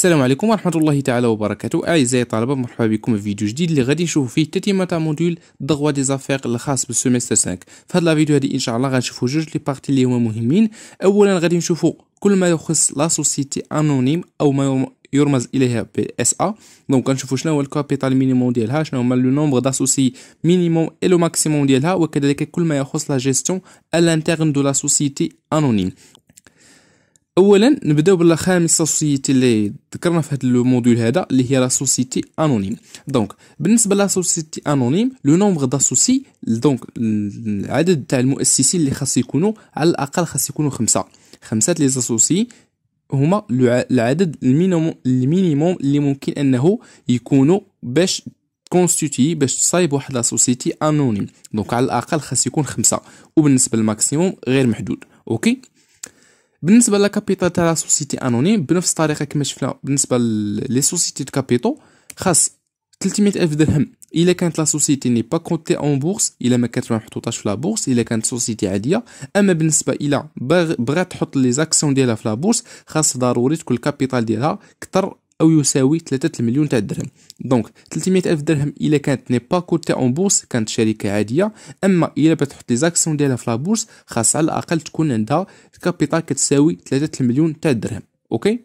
السلام عليكم ورحمة الله تعالى وبركاته أعزائي الطلبة مرحبا بكم في فيديو جديد اللي غادي نشوفوا فيه تتمة موديول دغوا دي زافير الخاص بالسيمستر 5 في هذا الفيديو هذه إن شاء الله غنشوفوا جوج لي بارتي اللي هما مهمين أولا غادي نشوفوا كل ما يخص لا سوسيتي انونيم أو ما يرمز اليها ب اس ا دونك غنشوفوا شنو هو الكابيتال مينيموم ديالها شنو هما لو نومبر داسوسي مينيموم اي لو ماكسيموم ديالها وكذلك كل ما يخص لا جيستيون الانترن دو لا سوسيتي انونيم اولا نبداو بلا خامس سوسيتي اللي ذكرنا في هذا الموديول هذا اللي هي لا سوسيتي انونيم دونك بالنسبه لا سوسيتي انونيم لو نومبر داسوسي دونك العدد تاع المؤسسين اللي خاص يكونوا على الاقل خاص يكونوا خمسه خمسه لي اسوسي هما العدد المينيموم المينيموم اللي ممكن انه يكونوا باش كونستيتي باش تصايب واحد لا انونيم دونك على الاقل خاص يكون خمسه وبالنسبه للماكسيموم غير محدود اوكي بالنسبه لكابيتال تاع لا سوسيتي انونيم بنفس الطريقه كما شفنا بالنسبه لي سوسيتي دو كابيتو خاص 300 الف درهم الا كانت لا سوسيتي ني با كونتي اون بورس الا ما كانت محطوطاش في لا بورس الا كانت سوسيتي عاديه اما بالنسبه الى بغات تحط لي زاكسيون ديالها في لا بورس خاص ضروري تكون الكابيتال ديالها اكثر او يساوي 3 المليون تاع الدرهم دونك 300 الف درهم الا كانت ني با كوتي اون بورس كانت شركه عاديه اما الا تحط لي زاكسيون ديالها في لابورس خاص على الاقل تكون عندها كابيتال كتساوي 3 المليون تاع الدرهم اوكي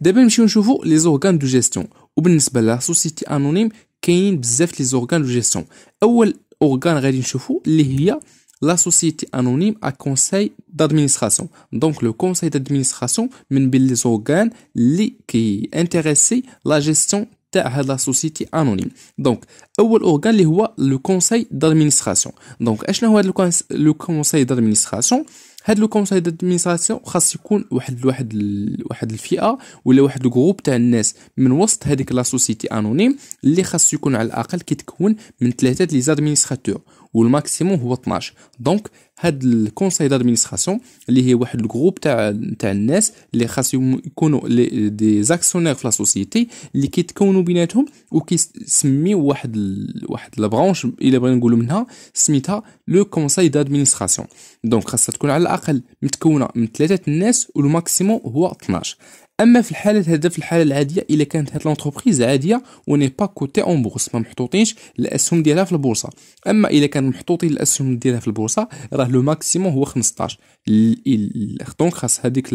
دابا نمشيو نشوفو لي زورغان دو جيستيون وبالنسبه لا سوسيتي انونيم كاينين بزاف لي زورغان دو جيستيون اول اورغان غادي نشوفو اللي هي la société anonyme a conseil d'administration. Donc le conseil d'administration من بين لي زوغان لي كي intéressé لا جيستيون تاع هاد لا سوسيتي انونيم دونك اول اورغان اللي هو لو كونساي دادمينستراسيون دونك اشنو هو هاد لو كونساي دادمينستراسيون هاد لو كونساي دادمينستراسيون خاص يكون واحد واحد واحد الفئه ولا واحد الجروب تاع الناس من وسط هذيك لا سوسيتي انونيم اللي خاص يكون على الاقل كيتكون من ثلاثه لي زادمينستراتور والماكسيموم هو 12 دونك هاد الكونساي دادمينستراسيون اللي هي واحد الجروب تاع تاع الناس اللي خاصهم يكونوا لي دي زاكسيونير في لا سوسيتي اللي كيتكونوا بيناتهم وكيسميو واحد ال... واحد لابرانش الا بغينا نقولوا منها سميتها لو كونساي دادمينستراسيون دونك خاصها تكون على الاقل متكونه من ثلاثه الناس والماكسيموم هو 12 اما في الحاله هذا في الحاله العاديه الا كانت هاد لونتربريز عاديه وني با كوتي اون بورس ما محطوطينش الاسهم ديالها في البورصه اما الا كان محطوطين الاسهم ديالها في البورصه راه لو ماكسيموم هو 15 دونك خاص هذيك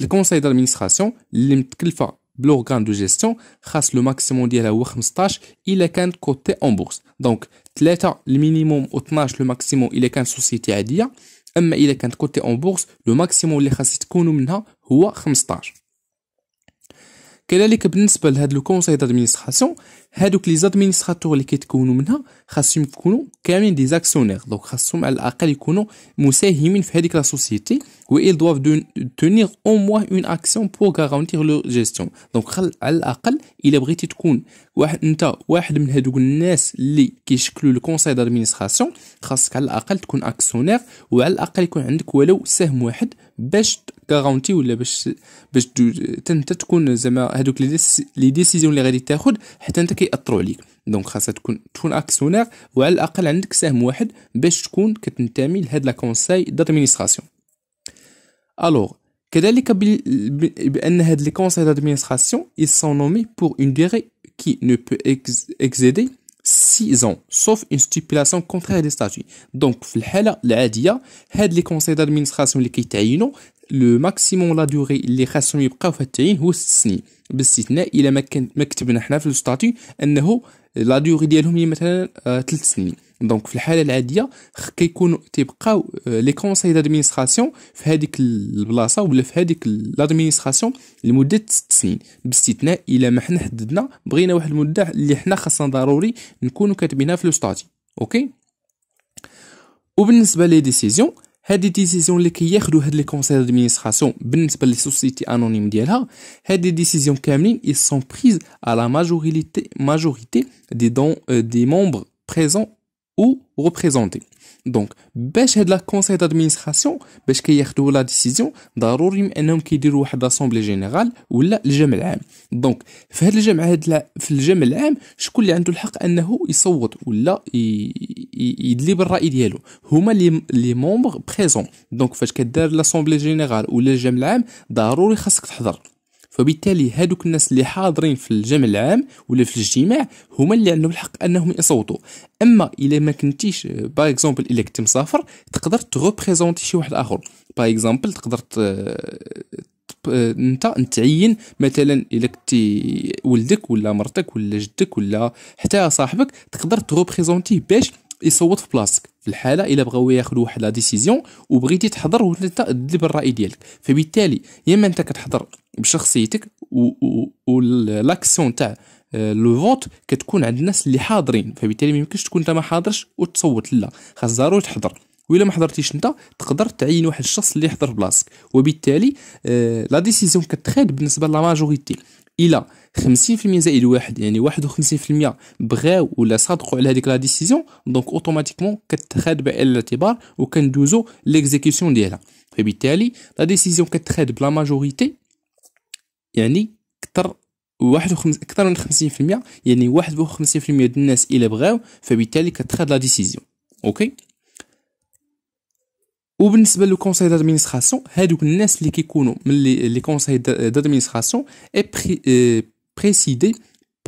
الكونساي دادمينستراسيون اللي متكلفه بلوغان دو جيستيون خاص لو ماكسيموم ديالها هو 15 الا كانت كوتي اون بورس دونك 3 المينيموم و 12 لو ماكسيموم الا كانت سوسيتي عاديه اما الا كانت كوتي اون بورس لو ماكسيموم اللي خاص تكونوا منها هو 15 كذلك بالنسبه لهاد لو كونساي دادمنستراسيون هادوك لي زادمنستراتور اللي كيتكونوا منها خاصهم يكونوا كاملين دي زاكسيونير دونك خاصهم على الاقل يكونوا مساهمين في هذيك لا سوسيتي و ils دو تونيغ او موا اون اكسيون pour garantir لو جيستيون دونك خل على الاقل الا بغيتي تكون واحد انت واحد من هادوك الناس اللي كيشكلوا لو كونساي دادمنستراسيون خاصك على الاقل تكون اكسيونير وعلى الاقل يكون عندك ولو سهم واحد باش كارونتي ولا باش باش حتى انت تكون زعما هذوك لي ديسيزيون اللي غادي تاخذ حتى انت كيأثروا عليك دونك خاصها تكون تكون اكسيونير وعلى الاقل عندك سهم واحد باش تكون كتنتمي لهاد لا كونساي دادمينستراسيون الوغ كذلك بان هاد لي كونساي دادمينستراسيون اي سون نومي بور اون ديري كي نو بو اكزيدي 6 ans sauf une stipulation contraire des statuts donc في الحاله العاديه هاد لي كونساي دادمينستراسيون لي كيتعينو لو ماكسيموم لا دوري اللي خاصهم يبقاو في التعيين هو 6 سنين باستثناء الا ما ما كتبنا حنا في الستاتي انه لا دوري ديالهم هي مثلا 3 آه، سنين دونك في الحاله العاديه كيكونوا تيبقاو لي كونساي دادمينستراسيون في هذيك البلاصه ولا في هذيك لادمينستراسيون لمده 6 سنين باستثناء الا ما حنا حددنا بغينا واحد المده اللي حنا خاصنا ضروري نكونوا كاتبينها في لو ستاتي اوكي وبالنسبه لي ديسيزيون Hé décisions qui à les conseils d'administration, principalement les sociétés anonymes, di décisions ils sont prises à la majorité majorité des membres présents ou représentés. دونك باش هاد لا كونساي دادمينستراسيون باش كياخدو لا ديسيزيون ضروري انهم كيديروا واحد لاسومبلي جينيرال ولا الجمع العام دونك في هاد الجمع هاد في الجمع العام شكون اللي عنده الحق انه يصوت ولا يدلي بالراي ديالو هما لي مومبر بريزون دونك فاش كدار لاسومبلي جينيرال ولا الجمع العام ضروري خاصك تحضر فبالتالي هادوك الناس اللي حاضرين في الجمع العام ولا في الاجتماع هما اللي عندهم الحق انهم يصوتوا اما الا ما كنتيش باغ اكزومبل الا كنت مسافر تقدر تغوبريزونتي شي واحد اخر باغ اكزومبل تقدر انت تعين مثلا الا كنتي ولدك ولا مرتك ولا جدك ولا حتى صاحبك تقدر تغوبريزونتيه باش يصوت في بلاصتك في الحاله الا بغاو ياخذوا واحد لا ديسيزيون وبغيتي تحضر وانت الراي ديالك فبالتالي يا اما انت كتحضر بشخصيتك والاكسيون تاع آه، لو فوت كتكون عند الناس اللي حاضرين فبالتالي ما يمكنش تكون انت ما حاضرش وتصوت لا خاص ضروري تحضر وإلا ما حضرتيش انت تقدر تعين واحد الشخص اللي يحضر بلاصتك وبالتالي آه، لا ديسيزيون كتخاد بالنسبه لا ماجوريتي الى 50% زائد واحد يعني 51% بغاو ولا صادقوا على هذيك لا ديسيزيون دونك اوتوماتيكمون كتخاد بعين الاعتبار وكندوزو ليكزيكيسيون ديالها فبالتالي لا ديسيزيون كتخاد بلا ماجوريتي يعني اكثر واحد وخمس اكثر من 50% يعني 51% ديال الناس الى بغاو فبالتالي كتخذ لا ديسيزيون اوكي وبالنسبه لو كونساي دادمينستراسيون هادوك الناس اللي كيكونوا من لي كونساي دادمينستراسيون اي بريسيدي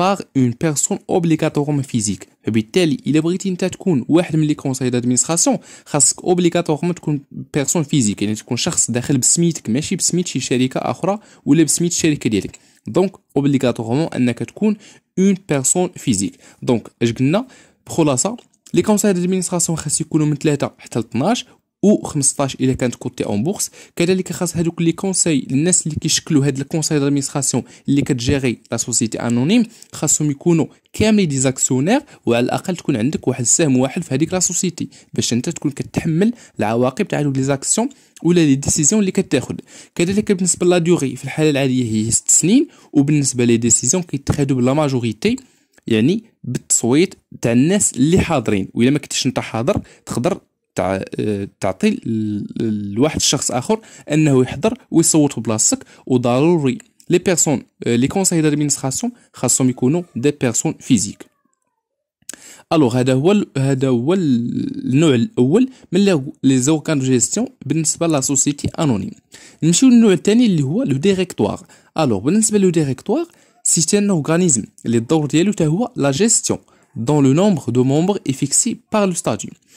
par اون بيرسون obligatoirement فيزيك بالتالي الا بغيتي انت تكون واحد من لي كونساي دادمنستراسيون خاصك اوبليغاتورمون تكون بيرسون فيزيك يعني تكون شخص داخل بسميتك ماشي بسميت شي شركه اخرى ولا بسميت الشركه ديالك دونك اوبليغاتورمون انك تكون اون بيرسون فيزيك دونك اش قلنا بخلاصه لي كونساي دادمنستراسيون خاص يكونوا من 3 حتى ل 12 و 15 الا كانت كوتي اون بورس كذلك خاص هذوك لي كونساي الناس اللي كيشكلوا هاد الكونساي دادمينستراسيون اللي كتجيري لا سوسيتي انونيم خاصهم يكونوا كاملين دي زاكسيونير وعلى الاقل تكون عندك واحد السهم واحد في هذيك لا سوسيتي باش انت تكون كتحمل العواقب تاع هذوك لي زاكسيون ولا لي ديسيزيون اللي كتاخد كذلك بالنسبه لا ديوغي في الحاله العاديه هي 6 سنين وبالنسبه لي ديسيزيون كيتخادوا بلا ماجوريتي يعني بالتصويت تاع الناس اللي حاضرين والا ما كنتش انت حاضر تقدر Euh, les conseils d'administration sont des personnes physiques. Alors, les organes de gestion sont la société anonyme. le directoire est un organisme la gestion dont le nombre de membres est fixé par le statut.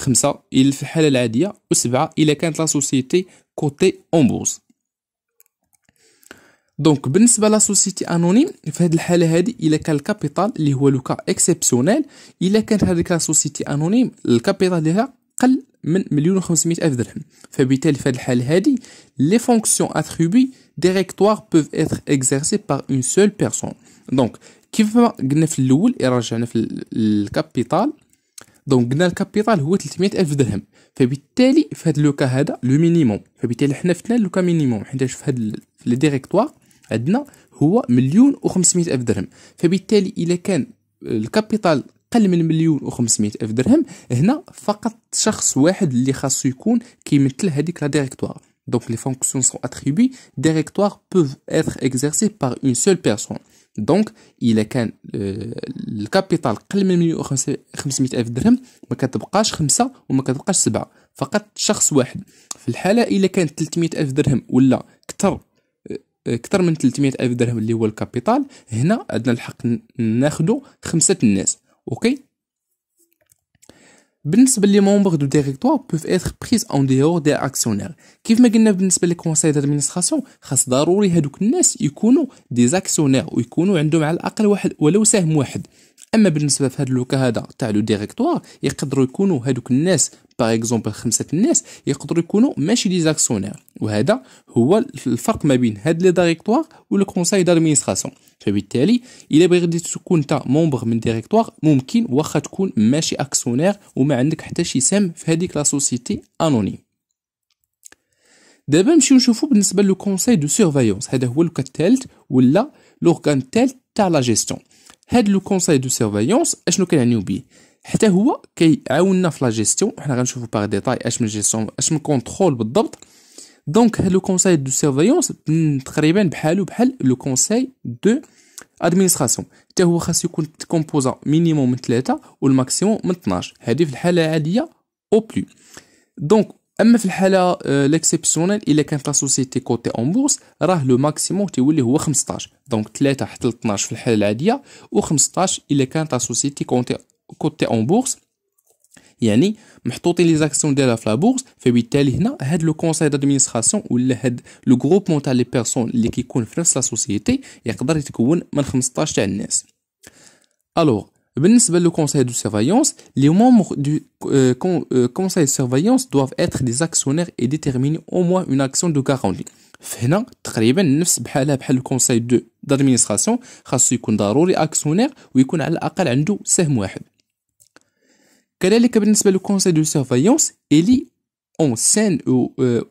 خمسة إلى في الحالة العادية وسبعة إلى كانت لا سوسيتي كوتي أون بوز دونك بالنسبه لا سوسيتي انونيم في هذه الحاله هذه الا كان الكابيتال اللي هو لوكا إكسيبسيونيل الا كانت هذيك لا سوسيتي انونيم الكابيتال ديالها قل من مليون و 500 الف درهم فبالتالي في هذه الحاله هذه لي فونكسيون أتخيبي ديريكتوار بوف اتر اكزيرسي باغ اون سول بيرسون دونك كيف ما قلنا في الاول رجعنا في الكابيتال دونك قلنا الكابيتال هو 300 الف درهم فبالتالي في هذا لوكا هذا لو مينيموم فبالتالي حنا فتنا لوكا مينيموم حيتاش في هذا لي ديريكتوار عندنا هو مليون و500 الف درهم فبالتالي الا كان الكابيتال قل من مليون و500 الف درهم هنا فقط شخص واحد اللي خاصو يكون كيمثل هذيك لا ديريكتوار دونك لي فونكسيون سو اتريبي ديريكتوار بوف اتر اكزيرسي بار اون سول بيرسون دونك الا كان الكابيتال قل من 500 الف درهم ما كتبقاش خمسة وما كتبقاش سبعة فقط شخص واحد في الحالة الا كان 300 الف درهم ولا كتر اكثر آه، من 300 الف درهم اللي هو الكابيتال هنا عندنا الحق ناخدو خمسة الناس اوكي بالنسبه لي مونبر دو ديريكتوار بوف اتر بريز اون ديور دي اكسيونير كيف ما قلنا بالنسبه لي كونساي دادمينستراسيون خاص ضروري هادوك الناس يكونوا دي اكسيونير ويكونوا عندهم على الاقل واحد ولو سهم واحد اما بالنسبه في هذا لوكا هذا تاع لو ديريكتوار يقدروا يكونوا هذوك الناس باغ اكزومبل خمسه الناس يقدروا يكونوا ماشي لي زاكسيونير وهذا هو الفرق ما بين هاد لي ديريكتوار لو كونساي دادمينستراسيون فبالتالي الا بغيتي تكون تا مومبر من ديريكتوار ممكن واخا تكون ماشي اكسيونير وما عندك حتى شي سهم في هذيك لا سوسيتي انونيم دابا نمشيو نشوفو بالنسبه لو كونساي دو سيرفايونس هذا هو لوكا الثالث ولا لوكان الثالث تاع لا جيستيون هاد لو كونساي دو سيرفايونس اشنو كنعنيو بيه حتى هو كيعاوننا في لا جيستيون حنا غنشوفو باغ ديتاي اش من جيستيون اش من كونترول بالضبط دونك هاد لو كونساي دو سيرفايونس تقريبا بحالو بحال لو كونساي دو ادمينستراسيون حتى هو خاص يكون كومبوزا مينيموم من 3 والماكسيموم من 12 هادي في الحاله العاديه او بلو دونك اما في الحاله ليكسيبسيونيل آه، الا كانت لا سوسيتي كوتي اون بورس راه لو ماكسيموم تيولي هو 15 دونك 3 حتى 12 في الحاله العاديه و15 الا كانت لا سوسيتي كوتي كوتي اون بورس يعني محطوطين لي زاكسيون ديالها في لا بورس فبالتالي هنا هاد لو كونساي دادمينستراسيون ولا هاد لو مون تاع لي بيرسون اللي كيكون في نفس لا سوسيتي يقدر يتكون من 15 تاع الناس الوغ Eh ben, le but de ce conseil de surveillance, les membres du euh, euh, conseil de surveillance doivent être des actionnaires et déterminer au moins une action de garantie. Finalement, très bien, nous ce n'est pas le conseil d'administration, déterminer les actionnaires, mais ils sont au moins un actionnaire ou ils ont au moins un seul action. Quelle est la composition du conseil de surveillance Il y a au sein, euh,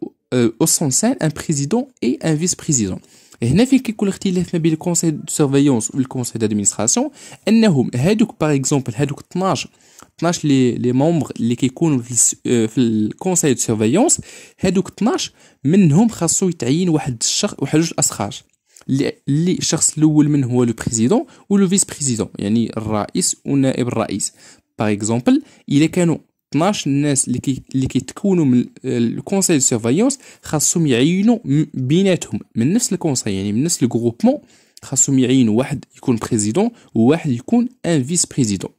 au sein, un président et un vice-président. هنا فين كيكون الاختلاف ما بين الكونسي دو سيرفيونس والكونسي دادمينستراسيون انهم هادوك باغ اكزومبل هادوك 12 12 لي لي مومبر اللي كيكونوا في في الكونسي دو سيرفيونس هادوك 12 منهم خاصو يتعين واحد الشخص واحد جوج اشخاص اللي الشخص الاول من هو لو بريزيدون ولو فيس بريزيدون يعني الرئيس ونائب الرئيس باغ اكزومبل الا كانوا 12 الناس اللي كي اللي كيتكونوا من الكونساي دو سيرفايونس خاصهم يعينوا بيناتهم من نفس الكونساي يعني من نفس الجروبمون خاصهم يعينوا واحد يكون بريزيدون وواحد يكون ان فيس بريزيدون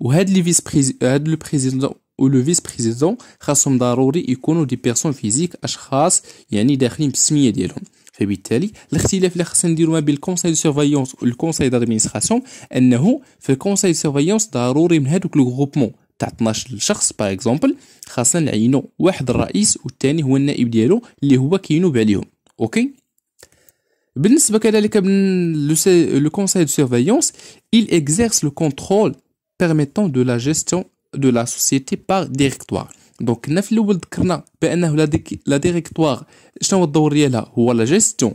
وهاد لي فيس بريزيدون هاد لو بريزيدون لو فيس بريزيدون خاصهم ضروري يكونوا دي بيرسون فيزيك اشخاص يعني داخلين بالسميه ديالهم فبالتالي الاختلاف اللي خصنا نديرو ما بين الكونساي دو سيرفايونس والكونساي دادمينستراسيون انه في الكونساي دو سيرفايونس ضروري من هادوك لو غروبمون تاع 12 شخص باغ اكزومبل خاصنا نعينو واحد الرئيس والثاني هو النائب ديالو اللي هو كينوب عليهم اوكي بالنسبه كذلك لو كونساي دو سيرفيونس il exerce le contrôle permettant de la gestion de la société par directoire دونك كنا في الاول ذكرنا بانه لا ديريكتوار شنو هو الدور ديالها هو لا جيستيون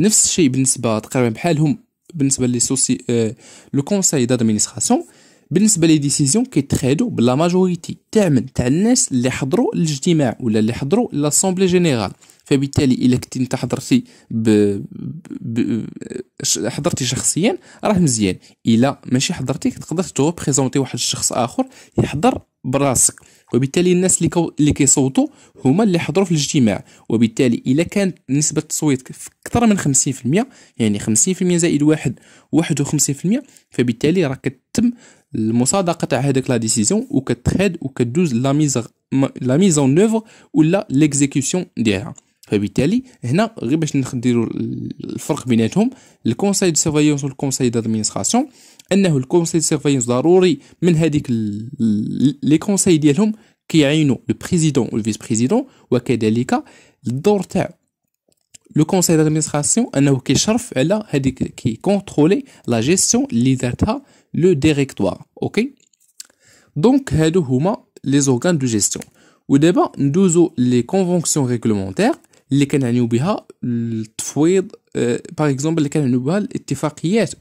نفس الشيء بالنسبه تقريبا بحالهم بالنسبه لي سوسي آه لو كونساي دادمينستراسيون بالنسبه لي ديسيزيون كيتخادو بلا ماجوريتي تاع من تاع الناس اللي حضروا الاجتماع ولا اللي حضروا لاسومبلي جينيرال فبالتالي الا كنت انت حضرتي ب... ب... حضرتي شخصيا راه مزيان الا ماشي حضرتي تقدر تو بريزونتي واحد الشخص اخر يحضر براسك وبالتالي الناس اللي كو... اللي كيصوتوا هما اللي حضروا في الاجتماع وبالتالي الا كانت نسبه التصويت اكثر من 50% يعني 50% زائد واحد 51% فبالتالي راه كتم المصادقه تاع هذاك لا ديسيزيون وكتخاد وكدوز لا ميزا لا ميزون اوفر ولا ليكزيكوسيون ديالها فبالتالي هنا غير باش نديرو الفرق بيناتهم الكونساي دو سيرفايونس والكونساي دادمينستراسيون انه الكونساي دو سيرفيونس ضروري من هذيك لي كونساي ديالهم كيعينوا لو بريزيدون والفيس بريزيدون وكذلك الدور تاع لو كونساي دادمينستراسيون انه كيشرف على هذيك كي كونترولي لا جيستيون اللي دارتها لو ديريكتوار اوكي دونك هادو هما لي زورغان دو جيستيون ودابا ندوزو لي كونفونكسيون ريغلومونتير اللي كنعنيو بها التفويض باغ آه، اكزومبل اللي كنعنيو بها الاتفاقيات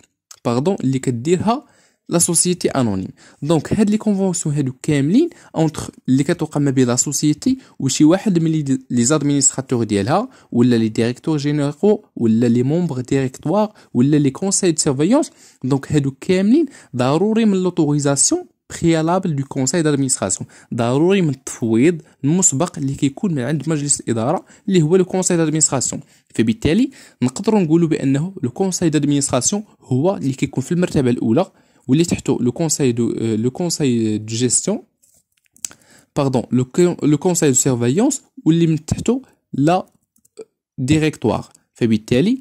باردون اللي كديرها لا سوسيتي انونيم دونك هاد لي كونفونسيون هادو كاملين اونتر اللي كتوقع ما بين لا سوسيتي وشي واحد من لي زادمينستراتور ديالها ولا لي ديريكتور جينيرو ولا لي مومبر ديريكتوار ولا لي كونساي دو سيرفيونس دونك هادو كاملين ضروري من لوتوريزاسيون بريالابل دو كونساي دادمينستراسيون ضروري من التفويض المسبق اللي كيكون من عند مجلس الاداره اللي هو لو كونساي دادمينستراسيون فبالتالي نقدروا نقولوا بانه لو كونساي دادمينستراسيون هو اللي كيكون في المرتبه الاولى واللي تحته لو كونساي دو لو كونساي دو جيستيون باردون لو كونساي دو سيرفيونس واللي من تحته لا ديريكتوار فبالتالي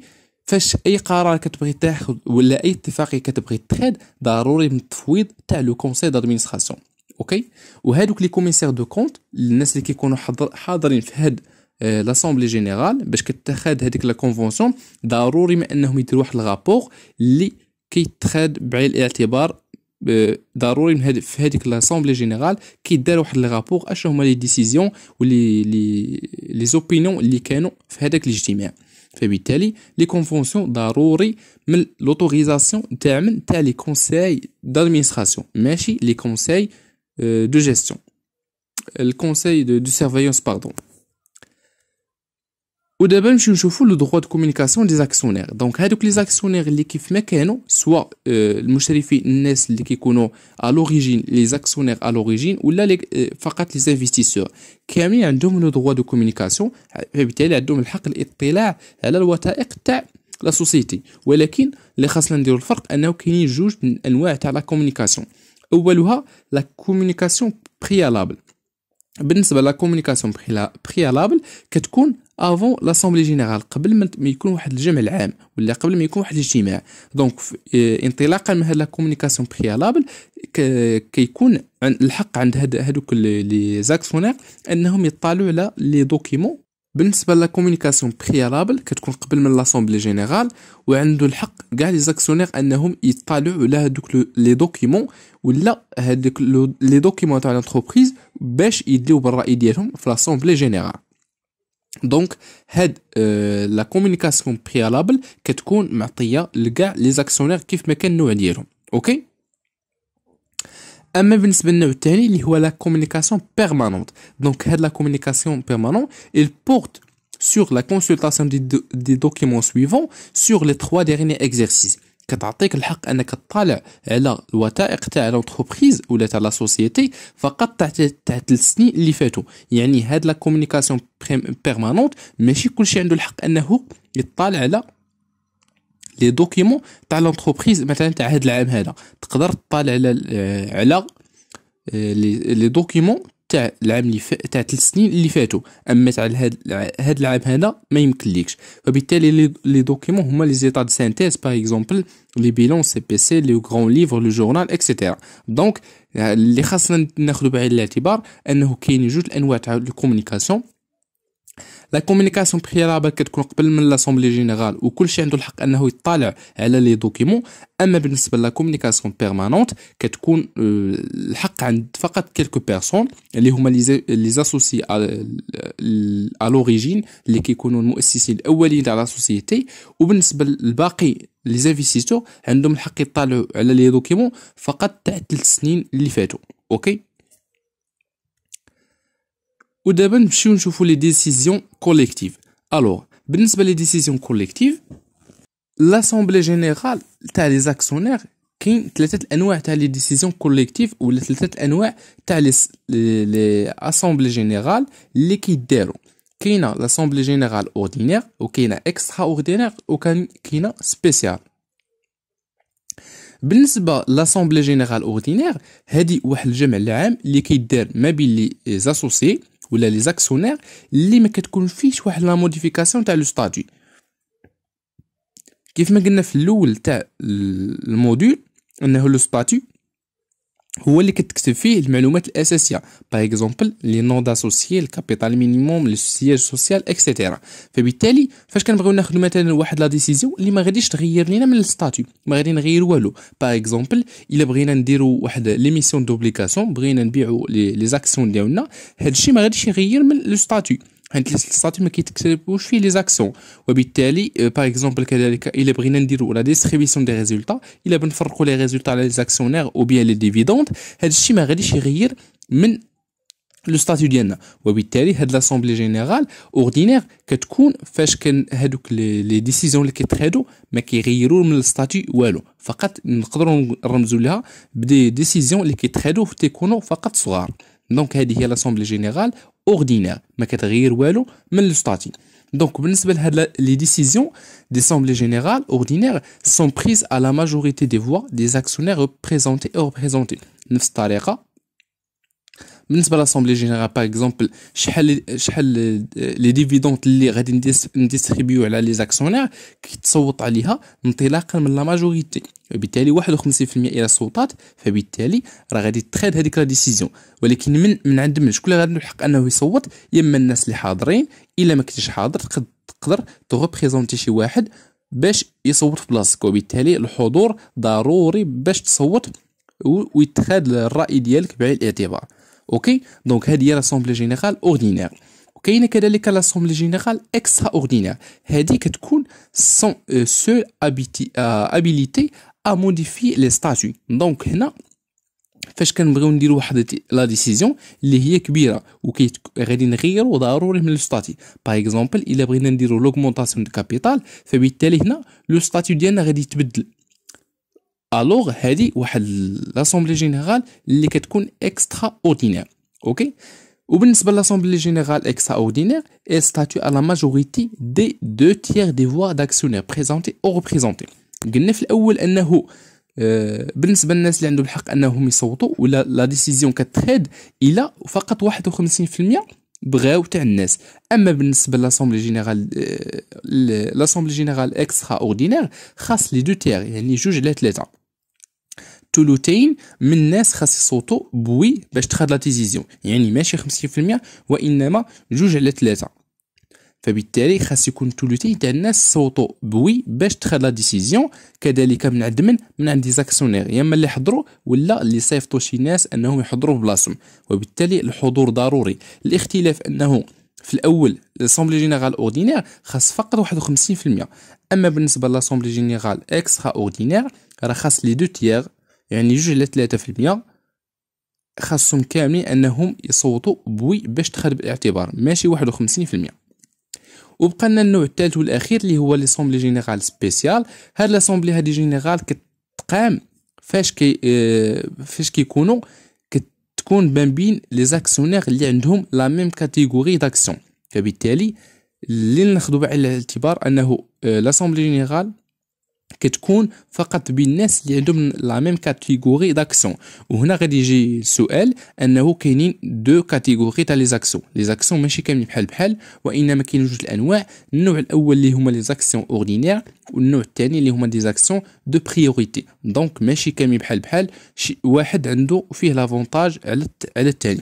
فاش اي قرار كتبغي تاخذ ولا اي اتفاقيه كتبغي تخاد ضروري من التفويض تاع لو كونسي دادمينستراسيون اوكي وهادوك لي كوميسير دو كونت الناس اللي كيكونوا حاضرين في هاد آه لاسامبلي جينيرال باش كتخاد هذيك لا كونفونسيون ضروري ما انهم يديروا واحد الغابور اللي كيتخاد بعين الاعتبار آه، ضروري من هذه في هذيك لاسامبلي جينيرال كيدار واحد الغابور اش هما لي ديسيزيون ولي لي لي زوبينيون اللي كانوا في هذاك الاجتماع Les conventions d'harorie, mais l'autorisation d'amener les conseils d'administration, mais aussi les conseils de gestion, le conseil de surveillance, pardon. ودابا نمشيو نشوفو لو دروا دو كومونيكاسيون دي زاكسيونير دونك هادوك لي زاكسيونير اللي كيف ما كانوا سوا المشرفين الناس اللي كيكونوا ا لوريجين لي زاكسيونير ا لوريجين ولا فقط لي انفستيسور كاملين عندهم لو دروا دو كومونيكاسيون فبالتالي عندهم الحق الاطلاع على الوثائق تاع لا سوسيتي ولكن اللي خاصنا نديرو الفرق انه كاينين جوج انواع تاع لا كومونيكاسيون اولها لا كومونيكاسيون بريالابل بالنسبه لا كومونيكاسيون بريالابل كتكون افون لاسومبلي جينيرال قبل ما يكون واحد الجمع العام ولا قبل ما يكون واحد الاجتماع دونك آه، انطلاقا من هاد لا كومونيكاسيون بريالابل كيكون الحق عند هاد هادوك لي زاكسونير انهم يطالعوا على لي دوكيمون بالنسبه لا كومونيكاسيون بريالابل كتكون قبل من لاسومبلي جينيرال وعنده الحق كاع لي زاكسيونير انهم يطالعوا على هذوك لي دوكيمون ولا هذوك لي دوكيمون تاع لانتربريز باش يديو بالراي ديالهم في لاسومبلي جينيرال دونك هاد لا كومونيكاسيون بريالابل كتكون معطيه لكاع لي زاكسيونير كيف ما كان النوع ديالهم اوكي اما بالنسبه للنوع الثاني اللي هو لا كومونيكاسيون بيرمانونت دونك هاد لا كومونيكاسيون بيرمانونت il porte sur la consultation des, do des documents suivants sur les trois derniers exercices كتعطيك الحق انك تطالع على الوثائق تاع لونتربريز ولا تاع لا سوسيتي فقط تاع تاع السنين اللي فاتوا يعني هاد لا كومونيكاسيون بيرمانونت ماشي كلشي عنده الحق انه يطالع على لي دوكيمون تاع لونتربريز مثلا تاع هذا العام هذا تقدر تطالع على آه، على آه، لي دوكيمون تاع العام اللي فات تاع ثلاث سنين اللي فاتوا اما تاع هذا هاد العام هذا ما يمكن ليكش فبالتالي لي دوكيمون هما لي زيتا دو سينتيز باغ اكزومبل لي بيلون سي بي سي لي غران ليفر لو جورنال اكسيتيرا دونك اللي خاصنا ناخذ بعين الاعتبار انه كاين جوج الانواع تاع الكومونيكاسيون لا كومونيكاسيون بريلابل كتكون قبل من لاسومبلي جينيرال وكل شيء عنده الحق انه يطالع على لي دوكيمون اما بالنسبه لا كومونيكاسيون بيرمانونت كتكون الحق عند فقط كيلكو بيرسون اللي هما لي زاسوسي ا لوريجين اللي كيكونوا المؤسسين الاولين تاع لا سوسيتي وبالنسبه للباقي لي زانفيستيتور عندهم الحق يطالعوا على لي دوكيمون فقط تاع 3 سنين اللي فاتوا اوكي ودابا نمشيو نشوفو لي ديسيزيون كوليكتيف الوغ بالنسبه لي ديسيزيون كوليكتيف لاسومبلي جينيرال تاع لي زاكسيونير كاين ثلاثه الانواع تاع لي ديسيزيون كوليكتيف ولا ثلاثه الانواع تاع لي اسامبلي جينيرال اللي كيديروا كاينه لاسومبلي جينيرال اوردينير وكاينه اكسترا اوردينير وكاينه سبيسيال بالنسبه لاسومبلي جينيرال اوردينير هذه واحد الجمع العام اللي كيدار ما بين لي زاسوسي ولا لي زاكسيونير اللي ما كتكون فيهش واحد لا موديفيكاسيون تاع لو ستاتي كيف ما قلنا في الاول تاع الموديل انه لو ستاتي هو اللي كتكتب فيه المعلومات الاساسيه باغ اكزومبل لي نون داسوسيي الكابيتال مينيموم لو سياج سوسيال اكسيتيرا فبالتالي فاش كنبغيو ناخذ مثلا واحد لا ديسيزيون اللي ما غاديش تغير لينا من الستاتيو ما غادي نغير والو باغ اكزومبل الا بغينا نديرو واحد ليميسيون دوبليكاسيون بغينا نبيعو لي زاكسيون ديالنا هادشي ما غاديش يغير من لو ستاتيو عند الستاتيو ما كيتكتبوش فيه لي زاكسيون وبالتالي باغ آه، اكزومبل كذلك الا بغينا نديرو لا ديستريبيسيون دي ريزولتا الا بنفرقو لي ريزولتا على لي زاكسيونير او بيان لي ديفيدوند هذا الشيء ما غاديش يغير من لو ستاتيو ديالنا وبالتالي هاد لاسومبلي جينيرال اوردينير كتكون فاش كان هادوك لي ديسيزيون اللي كيتخادو ما كيغيروا من الستاتيو والو فقط نقدروا نرمزوا لها بدي ديسيزيون اللي كيتخادو في تيكونو فقط صغار دونك هذه هي لاسومبلي جينيرال ordinaire. Donc les décisions d'Assemblée Générale ordinaires sont prises à la majorité des voix des actionnaires représentés et représentés. بالنسبه لاسومبلي جينيرال باغ اكزومبل شحال شحال لي ديفيدونت اللي غادي نديستريبيو على لي زاكسيونير كيتصوت عليها انطلاقا من لا ماجوريتي وبالتالي 51% الى السلطات فبالتالي راه غادي تخاد هذيك لا ديسيزيون ولكن من من عند من شكون اللي غادي الحق انه يصوت يا اما الناس اللي حاضرين الا ما كنتيش حاضر تقدر تغوبريزونتي شي واحد باش يصوت في بلاصتك وبالتالي الحضور ضروري باش تصوت ويتخاد الراي ديالك بعين الاعتبار Ok, donc on dit l'assemblée générale ordinaire. Il y a l'assemblée générale extraordinaire, on dit que tu coules sont euh, seuls euh, habilités à modifier les statuts. Donc, là, faisons brûler la décision les plus grandes, ok, rediriger ou d'arrondir le statuts, Par exemple, il a brûlé de l'augmentation de capital. le statut vient à الوغ هذه واحد لاسومبلي جينيرال اللي كتكون اكسترا اوردينير اوكي وبالنسبه لاسومبلي جينيرال اكسترا اوردينير اي ستاتو على ماجوريتي دي دو تيير دي فوا داكسيونير بريزونتي او ريبريزونتي قلنا في الاول انه آه، بالنسبه للناس اللي عندهم الحق انهم يصوتوا ولا لا ديسيزيون كتخاد الى فقط 51% بغاو تاع الناس اما بالنسبه لاسومبلي جينيرال آه، لاسومبلي جينيرال اكسترا اوردينير خاص لي دو تيير يعني جوج على ثلاثه ثلثين من الناس خاص يصوتوا بوي باش تخرج لا ديزيزيون يعني ماشي 50% وانما جوج على ثلاثه فبالتالي خاص يكون ثلثين تاع الناس صوتوا بوي باش تخرج لا ديسيزيون كذلك من عند من من عند زاكسيونير يا اما اللي حضروا ولا اللي صيفطوا شي ناس انهم يحضروا بلاصهم وبالتالي الحضور ضروري الاختلاف انه في الاول لاسومبلي جينيرال اوردينير خاص فقط 51% اما بالنسبه لاسومبلي جينيرال اكسترا اوردينير راه خاص لي دو تيير يعني جوج إلى ثلاثة في المية خاصهم كاملين أنهم يصوتوا بوي باش تخد بالاعتبار ماشي واحد وخمسين في المية وبقى لنا النوع الثالث والأخير اللي هو ليسومبلي جينيرال سبيسيال هاد ليسومبلي هادي جينيرال كتقام فاش كي آه، فاش كيكونوا كتكون ما بين لي زاكسيونير اللي عندهم لا ميم كاتيجوري داكسيون فبالتالي اللي ناخذوا بعين الاعتبار انه آه، لاسومبلي جينيرال كتكون فقط بين الناس اللي عندهم لا ميم كاتيجوري داكسيون وهنا غادي يجي السؤال انه كاينين دو كاتيجوري تاع لي زاكسيون لي زاكسيون ماشي كاملين بحال بحال وانما كاين جوج الانواع النوع الاول اللي هما لي زاكسيون اوردينير والنوع الثاني اللي هما دي زاكسيون دو بريوريتي دونك ماشي كاملين بحال بحال واحد عنده فيه لافونتاج على على الثاني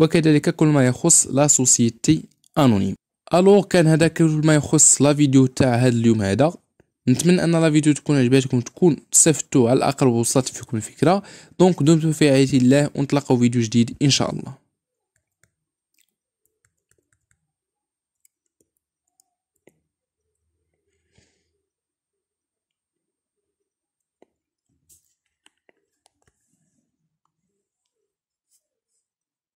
وكذلك كل ما يخص لا سوسيتي انونيم الو كان هذا كل ما يخص لا فيديو تاع هذا اليوم هذا نتمنى ان لا فيديو تكون عجبتكم تكون استفدتوا على الاقل وصلت فيكم الفكره دونك دمتم في رعايه الله ونتلاقاو فيديو جديد ان شاء الله